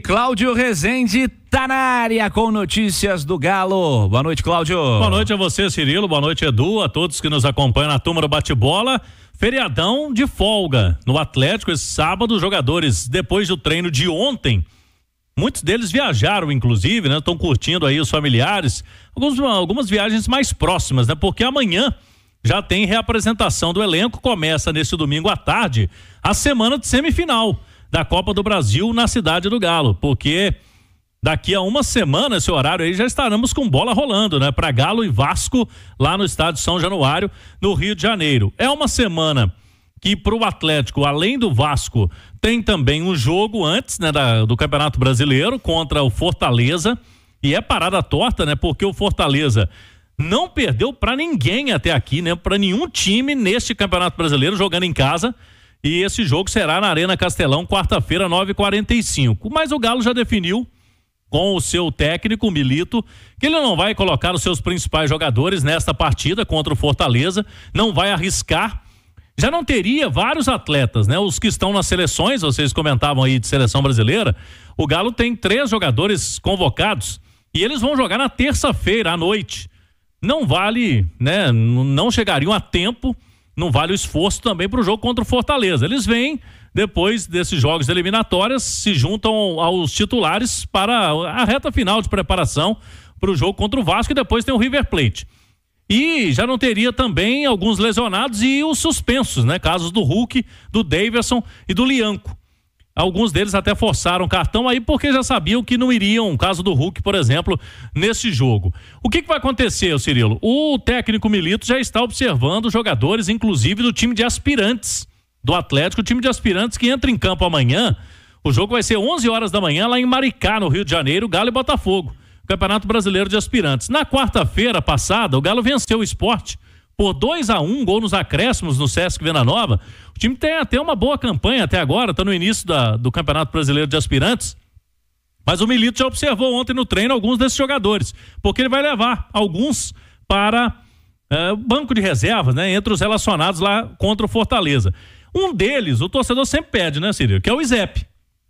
Cláudio Rezende tá na área com notícias do Galo. Boa noite, Cláudio. Boa noite a você, Cirilo. Boa noite, Edu, a todos que nos acompanham na turma do bate-bola. Feriadão de folga no Atlético esse sábado. Os jogadores, depois do treino de ontem, muitos deles viajaram, inclusive, né? Estão curtindo aí os familiares. Alguns, algumas viagens mais próximas, né? Porque amanhã já tem reapresentação do elenco. Começa nesse domingo à tarde a semana de semifinal da Copa do Brasil na Cidade do Galo, porque daqui a uma semana, esse horário aí, já estaremos com bola rolando, né? Para Galo e Vasco, lá no estádio São Januário, no Rio de Janeiro. É uma semana que para o Atlético, além do Vasco, tem também um jogo antes né, da, do Campeonato Brasileiro contra o Fortaleza. E é parada torta, né? Porque o Fortaleza não perdeu para ninguém até aqui, né? Para nenhum time neste Campeonato Brasileiro jogando em casa. E esse jogo será na Arena Castelão, quarta-feira, 9h45. Mas o Galo já definiu com o seu técnico, Milito, que ele não vai colocar os seus principais jogadores nesta partida contra o Fortaleza, não vai arriscar. Já não teria vários atletas, né? Os que estão nas seleções, vocês comentavam aí de seleção brasileira. O Galo tem três jogadores convocados e eles vão jogar na terça-feira à noite. Não vale, né? Não chegariam a tempo não vale o esforço também para o jogo contra o Fortaleza. Eles vêm depois desses jogos eliminatórios, se juntam aos titulares para a reta final de preparação para o jogo contra o Vasco e depois tem o River Plate. E já não teria também alguns lesionados e os suspensos, né? Casos do Hulk, do Davidson e do Lianco. Alguns deles até forçaram cartão aí porque já sabiam que não iriam, caso do Hulk, por exemplo, nesse jogo. O que, que vai acontecer, Cirilo? O técnico Milito já está observando jogadores, inclusive do time de aspirantes do Atlético, o time de aspirantes que entra em campo amanhã. O jogo vai ser 11 horas da manhã lá em Maricá, no Rio de Janeiro, Galo e Botafogo. Campeonato Brasileiro de Aspirantes. Na quarta-feira passada, o Galo venceu o esporte por 2 a 1 um, gol nos acréscimos no Sesc Venda Nova. O time tem até uma boa campanha até agora, está no início da, do Campeonato Brasileiro de Aspirantes. Mas o Milito já observou ontem no treino alguns desses jogadores, porque ele vai levar alguns para uh, banco de reservas, né? Entre os relacionados lá contra o Fortaleza. Um deles, o torcedor sempre pede, né, Círio? Que é o Izep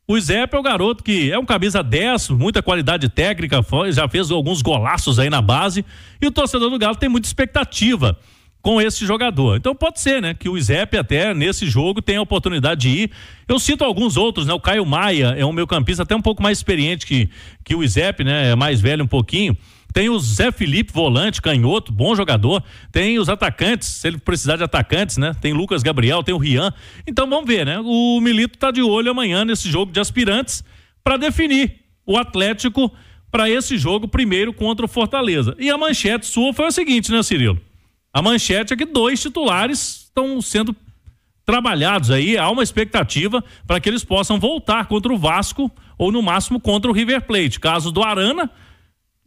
O Izep é o garoto que é um camisa 10, muita qualidade técnica, já fez alguns golaços aí na base. E o torcedor do Galo tem muita expectativa com esse jogador. Então pode ser, né, que o Isep até nesse jogo tenha a oportunidade de ir. Eu cito alguns outros, né? O Caio Maia é um meio-campista até um pouco mais experiente que, que o Isep, né? É mais velho um pouquinho. Tem o Zé Felipe, volante, canhoto, bom jogador. Tem os atacantes, se ele precisar de atacantes, né? Tem Lucas Gabriel, tem o Rian. Então vamos ver, né? O Milito tá de olho amanhã nesse jogo de aspirantes para definir o Atlético para esse jogo primeiro contra o Fortaleza. E a manchete sua foi o seguinte, né, Cirilo? A manchete é que dois titulares estão sendo trabalhados aí, há uma expectativa para que eles possam voltar contra o Vasco ou no máximo contra o River Plate. Caso do Arana,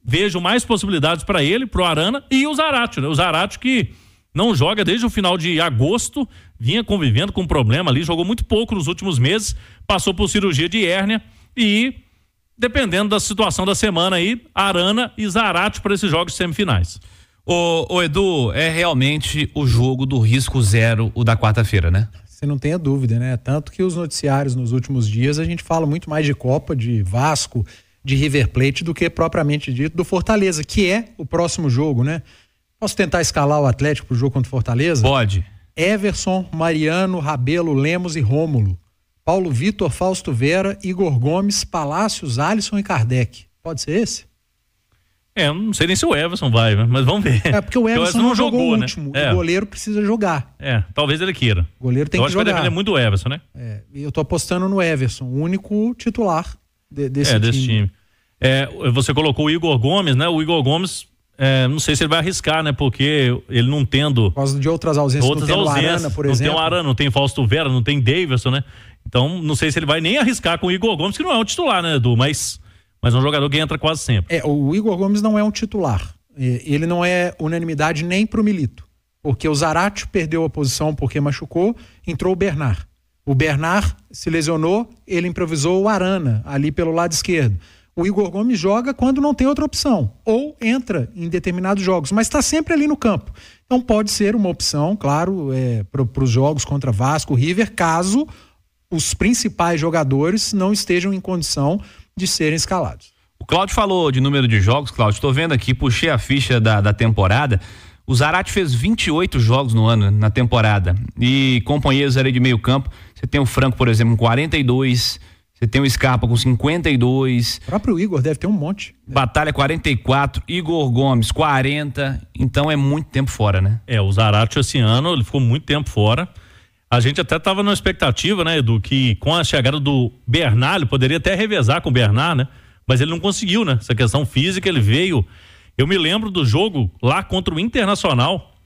vejo mais possibilidades para ele, para o Arana e o Zarate, né? O Zarate que não joga desde o final de agosto, vinha convivendo com um problema ali, jogou muito pouco nos últimos meses, passou por cirurgia de hérnia e dependendo da situação da semana aí, Arana e Zarate para esses jogos semifinais. O, o, Edu, é realmente o jogo do risco zero, o da quarta-feira, né? Você não tenha dúvida, né? Tanto que os noticiários nos últimos dias a gente fala muito mais de Copa, de Vasco, de River Plate do que propriamente dito do Fortaleza, que é o próximo jogo, né? Posso tentar escalar o Atlético pro jogo contra o Fortaleza? Pode. Everson, Mariano, Rabelo, Lemos e Rômulo. Paulo Vitor, Fausto Vera, Igor Gomes, Palácios, Alisson e Kardec. Pode ser esse? É, eu não sei nem se o Everson vai, né? mas vamos ver. É, porque o Everson, o Everson não, não, jogou, jogou né? último. É. O goleiro precisa jogar. É, talvez ele queira. O goleiro tem eu que jogar. Eu acho que depende muito do Everson, né? É, eu tô apostando no Everson, o único titular de, desse, é, time. desse time. É, você colocou o Igor Gomes, né? O Igor Gomes, é, não sei se ele vai arriscar, né? Porque ele não tendo... Por causa de outras ausências. Outras não tem ausências. Arana, por não exemplo. Não tem o Arana, não tem Fausto Vera, não tem Davidson, né? Então, não sei se ele vai nem arriscar com o Igor Gomes, que não é o titular, né, Edu? Mas mas é um jogador que entra quase sempre. É, o Igor Gomes não é um titular. Ele não é unanimidade nem para o Milito. Porque o Zarate perdeu a posição porque machucou, entrou o Bernard. O Bernard se lesionou, ele improvisou o Arana ali pelo lado esquerdo. O Igor Gomes joga quando não tem outra opção, ou entra em determinados jogos, mas está sempre ali no campo. Então pode ser uma opção, claro, é, para os jogos contra Vasco, River, caso os principais jogadores não estejam em condição de serem escalados. O Cláudio falou de número de jogos, Cláudio. Estou vendo aqui, puxei a ficha da, da temporada. O Zarate fez 28 jogos no ano, na temporada. E companheiros ali de meio campo, você tem o Franco, por exemplo, com 42. Você tem o Scarpa com 52. O próprio Igor deve ter um monte. Batalha 44, Igor Gomes 40. Então é muito tempo fora, né? É, o Zarate esse ano, ele ficou muito tempo fora. A gente até estava na expectativa, né, Edu, que com a chegada do Bernardo, poderia até revezar com o Bernard, né? Mas ele não conseguiu, né? Essa questão física, ele veio. Eu me lembro do jogo lá contra o Internacional,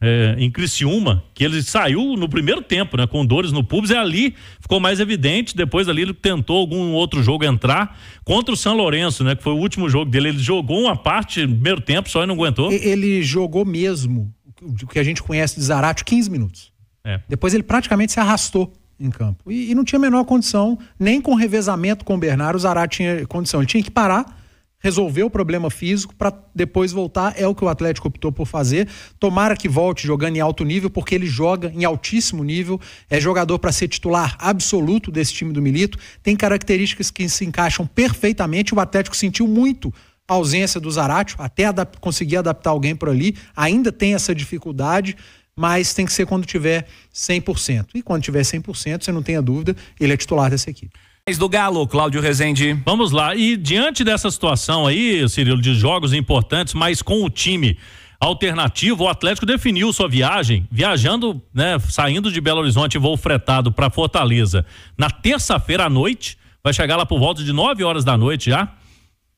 é, em Criciúma, que ele saiu no primeiro tempo, né? Com dores no pubis, e ali ficou mais evidente. Depois ali ele tentou algum outro jogo entrar contra o São Lourenço, né? Que foi o último jogo dele. Ele jogou uma parte primeiro tempo só e não aguentou. Ele jogou mesmo, o que a gente conhece de Zarate, 15 minutos. É. Depois ele praticamente se arrastou em campo. E, e, não tinha a menor condição, nem com revezamento com o Bernardo, o Zará tinha condição. Ele tinha que parar, resolver o problema físico para depois voltar. É o que o Atlético optou por fazer. Tomara que volte jogando em alto nível, porque ele joga em altíssimo nível. É jogador para ser titular absoluto desse time do Milito. Tem características que se encaixam perfeitamente. O Atlético sentiu muito a ausência do Zaratio, até adap conseguir adaptar alguém por ali. Ainda tem essa dificuldade mas tem que ser quando tiver 100%. E quando tiver 100%, você não tenha dúvida, ele é titular dessa equipe. Do Galo, Cláudio Rezende. Vamos lá, e diante dessa situação aí, Cirilo, de jogos importantes, mas com o time alternativo, o Atlético definiu sua viagem, viajando, né, saindo de Belo Horizonte, voo fretado para Fortaleza, na terça-feira à noite, vai chegar lá por volta de 9 horas da noite já,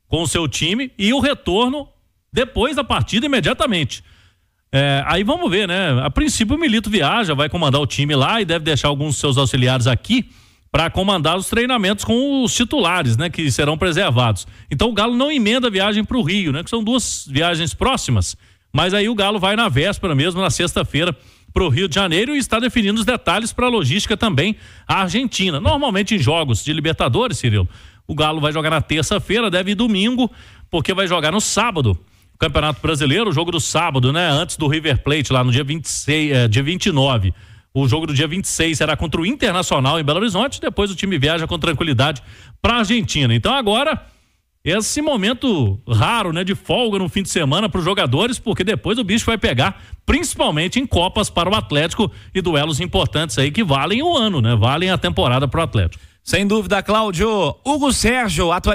com o seu time, e o retorno depois da partida imediatamente. É, aí vamos ver, né? A princípio o Milito viaja, vai comandar o time lá e deve deixar alguns seus auxiliares aqui para comandar os treinamentos com os titulares, né? Que serão preservados. Então o Galo não emenda a viagem para o Rio, né? Que são duas viagens próximas. Mas aí o Galo vai na véspera mesmo, na sexta-feira, para o Rio de Janeiro e está definindo os detalhes para a logística também à Argentina. Normalmente em jogos de Libertadores, Cirilo, o Galo vai jogar na terça-feira, deve ir domingo, porque vai jogar no sábado Campeonato Brasileiro, o jogo do sábado, né? Antes do River Plate, lá no dia 26, é, eh, dia 29. O jogo do dia 26 será contra o Internacional em Belo Horizonte. Depois o time viaja com tranquilidade para a Argentina. Então agora esse momento raro, né, de folga no fim de semana para os jogadores, porque depois o bicho vai pegar, principalmente em copas para o Atlético e duelos importantes aí que valem o ano, né? Valem a temporada para o Atlético. Sem dúvida, Cláudio. Hugo Sérgio atualizado.